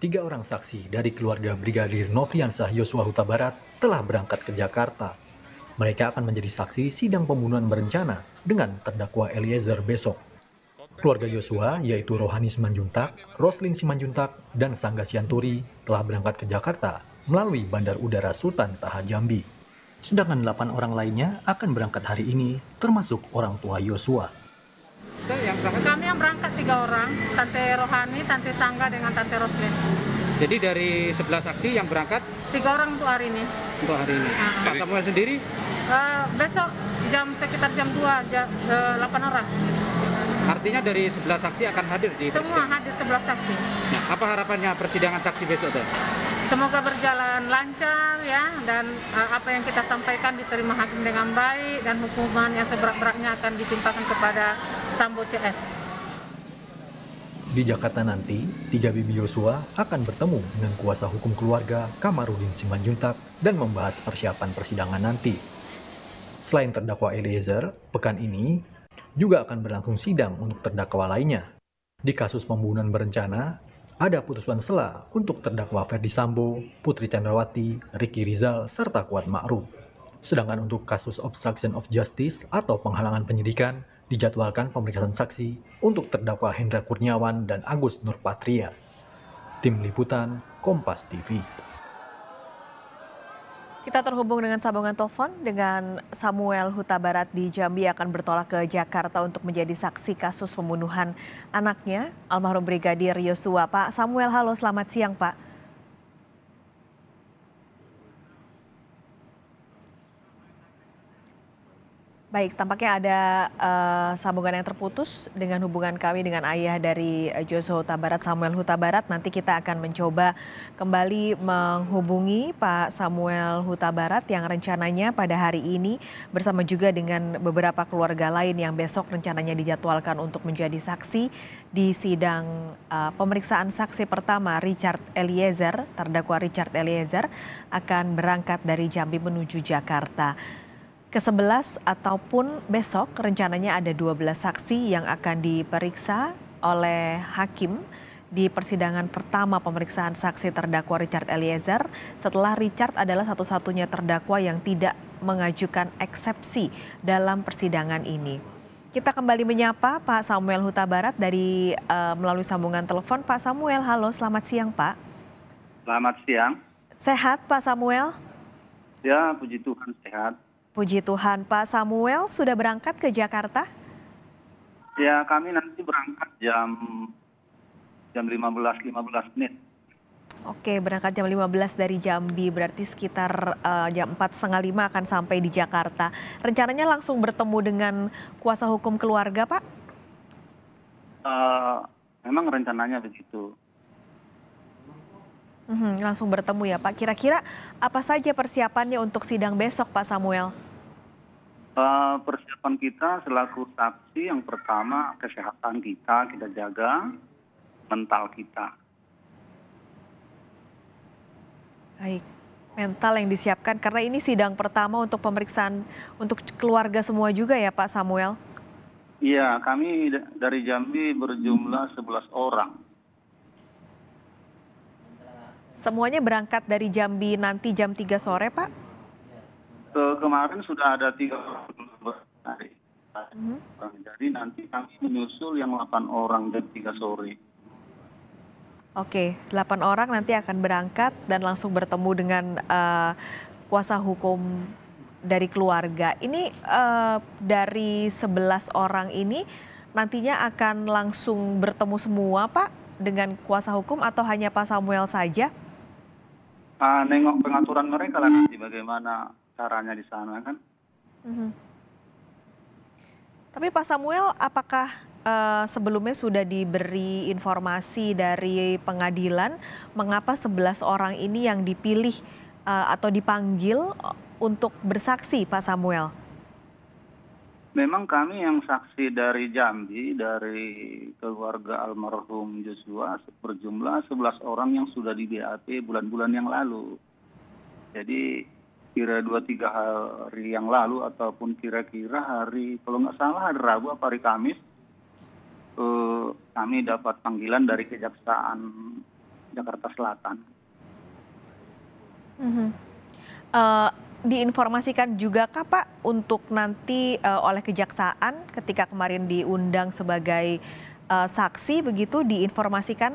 Tiga orang saksi dari keluarga Brigadir Novriansah Yosua Huta Barat telah berangkat ke Jakarta. Mereka akan menjadi saksi sidang pembunuhan berencana dengan terdakwa Eliezer besok. Keluarga Yosua, yaitu Rohani Simanjuntak, Roslin Simanjuntak, dan Sangga Sianturi telah berangkat ke Jakarta melalui Bandar Udara Sultan Taha Jambi. Sedangkan delapan orang lainnya akan berangkat hari ini, termasuk orang tua Yosua yang berangkat? Kami yang berangkat tiga orang, Tante Rohani, Tante Sangga, dengan Tante Roslin. Jadi dari 11 saksi yang berangkat? Tiga orang untuk hari ini. Untuk hari ini. Nah. Pak Samuel sendiri? Uh, besok jam sekitar jam 2, jam, uh, 8 orang. Artinya dari 11 saksi akan hadir di Semua persidangan. hadir 11 saksi. Nah, apa harapannya persidangan saksi besok, Semoga berjalan lancar ya dan uh, apa yang kita sampaikan diterima hakim dengan baik dan hukuman yang seberat-beratnya akan ditimpakan kepada Sambo CS. Di Jakarta nanti, tiga bibi Yosua akan bertemu dengan kuasa hukum keluarga Kamarudin Simanjuntak dan membahas persiapan persidangan nanti. Selain terdakwa Eliezer, pekan ini juga akan berlangsung sidang untuk terdakwa lainnya. Di kasus pembunuhan berencana, ada putusan sela untuk terdakwa Ferdi Sambo, Putri Chandrawati, Riki Rizal, serta Kuat Ma'ruf. Sedangkan untuk kasus obstruction of justice atau penghalangan penyidikan, dijadwalkan pemeriksaan saksi untuk terdakwa Hendra Kurniawan dan Agus Nurpatria. Tim Liputan, Kompas TV. Kita terhubung dengan sambungan telepon dengan Samuel Huta Barat di Jambi akan bertolak ke Jakarta untuk menjadi saksi kasus pembunuhan anaknya, almarhum Brigadir Yosua. Pak Samuel, halo selamat siang Pak. Baik, tampaknya ada uh, sambungan yang terputus dengan hubungan kami dengan ayah dari eh, Joshua Huta Barat, Samuel Huta Barat. Nanti kita akan mencoba kembali menghubungi Pak Samuel Huta Barat yang rencananya pada hari ini bersama juga dengan beberapa keluarga lain yang besok rencananya dijadwalkan untuk menjadi saksi di sidang uh, pemeriksaan saksi pertama Richard Eliezer, terdakwa Richard Eliezer akan berangkat dari Jambi menuju Jakarta ke-11 ataupun besok rencananya ada 12 saksi yang akan diperiksa oleh hakim di persidangan pertama pemeriksaan saksi terdakwa Richard Eliezer setelah Richard adalah satu-satunya terdakwa yang tidak mengajukan eksepsi dalam persidangan ini. Kita kembali menyapa Pak Samuel Huta Barat dari uh, melalui sambungan telepon. Pak Samuel, halo, selamat siang, Pak. Selamat siang. Sehat, Pak Samuel? Ya, puji Tuhan sehat. Puji Tuhan, Pak Samuel sudah berangkat ke Jakarta? Ya, kami nanti berangkat jam jam 15:15 15 menit. Oke, berangkat jam 15 dari Jambi, berarti sekitar uh, jam 4.30 akan sampai di Jakarta. Rencananya langsung bertemu dengan kuasa hukum keluarga, Pak? Uh, memang rencananya begitu. -hmm, langsung bertemu ya Pak. Kira-kira apa saja persiapannya untuk sidang besok Pak Samuel? Eh, persiapan kita selaku saksi yang pertama kesehatan kita kita jaga, mental kita. Baik, mental yang disiapkan karena ini sidang pertama untuk pemeriksaan untuk keluarga semua juga ya Pak Samuel. Iya, kami dari Jambi berjumlah 11 orang. Semuanya berangkat dari Jambi nanti jam 3 sore, Pak? kemarin sudah ada tiga orang mhm. jadi nanti kami menyusul yang 8 orang jam 3 sore. Oke, 8 orang nanti akan berangkat dan langsung bertemu dengan uh, kuasa hukum dari keluarga. Ini uh, dari 11 orang ini nantinya akan langsung bertemu semua Pak dengan kuasa hukum atau hanya Pak Samuel saja? Uh, nengok pengaturan mereka lah nanti bagaimana caranya di sana kan. Mm-hmm. Tapi Pak Samuel, apakah uh, sebelumnya sudah diberi informasi dari pengadilan mengapa 11 orang ini yang dipilih uh, atau dipanggil untuk bersaksi, Pak Samuel? Memang kami yang saksi dari Jambi, dari keluarga almarhum Joshua berjumlah 11 orang yang sudah di BAP bulan-bulan yang lalu. Jadi kira dua tiga hari yang lalu ataupun kira-kira hari kalau nggak salah hari Rabu atau hari Kamis eh, kami dapat panggilan dari kejaksaan Jakarta Selatan. Mm -hmm. uh, diinformasikan juga kah Pak untuk nanti uh, oleh kejaksaan ketika kemarin diundang sebagai uh, saksi begitu diinformasikan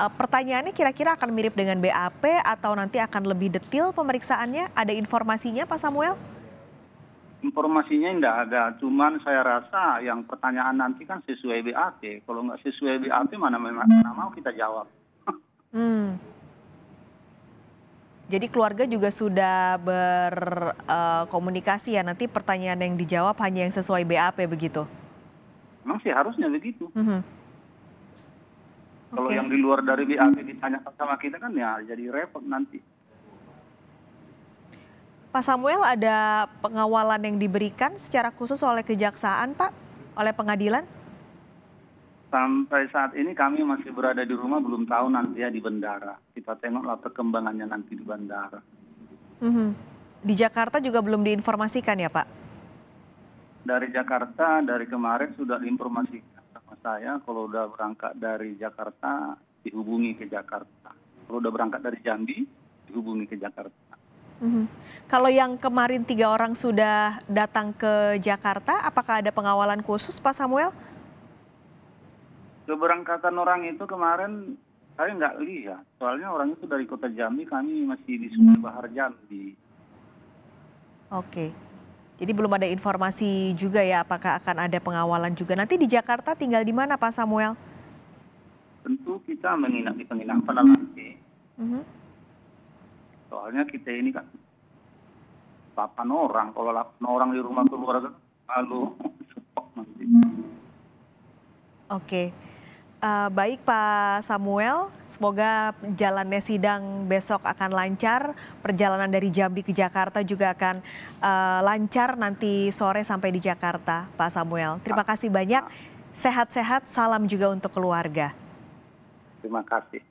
Eh, pertanyaannya kira-kira akan mirip dengan BAP atau nanti akan lebih detil pemeriksaannya? Ada informasinya Pak Samuel? Informasinya tidak ada, cuman saya rasa yang pertanyaan nanti kan sesuai BAP. Kalau nggak sesuai BAP mana memang mana mau kita jawab. Hmm. Jadi keluarga juga sudah berkomunikasi eh, uh, ya nanti pertanyaan yang dijawab hanya yang sesuai BAP begitu. Memang sih harusnya begitu. -hmm. Kalau yang di luar dari BAP ditanyakan sama kita kan ya jadi repot nanti. Pak Samuel, ada pengawalan yang diberikan secara khusus oleh kejaksaan, Pak, oleh pengadilan? Sampai saat ini kami masih berada di rumah, belum tahu nanti ya di bandara. Kita tengoklah perkembangannya nanti di bandara. Mm -hmm. Di Jakarta juga belum diinformasikan ya, Pak? Dari Jakarta, dari kemarin sudah diinformasikan saya kalau udah berangkat dari Jakarta dihubungi ke Jakarta. Kalau udah berangkat dari Jambi dihubungi ke Jakarta. Mm-hmm. Kalau yang kemarin tiga orang sudah datang ke Jakarta, apakah ada pengawalan khusus, Pak Samuel? Keberangkatan orang itu kemarin saya nggak lihat. Soalnya orang itu dari kota Jambi, kami masih di Sungai hmm. Bahar Jambi. Oke. Okay. Jadi belum ada informasi juga ya apakah akan ada pengawalan juga. Nanti di Jakarta tinggal di mana Pak Samuel? Tentu kita menginap di penginapan pada nanti. Mm-hmm. Soalnya kita ini kan 8 orang, kalau 8 orang di rumah keluarga lalu sepok nanti. Oke. Okay. Uh, baik Pak Samuel, semoga jalannya sidang besok akan lancar. Perjalanan dari Jambi ke Jakarta juga akan uh, lancar nanti sore sampai di Jakarta, Pak Samuel. Terima kasih banyak. Sehat-sehat, salam juga untuk keluarga. Terima kasih.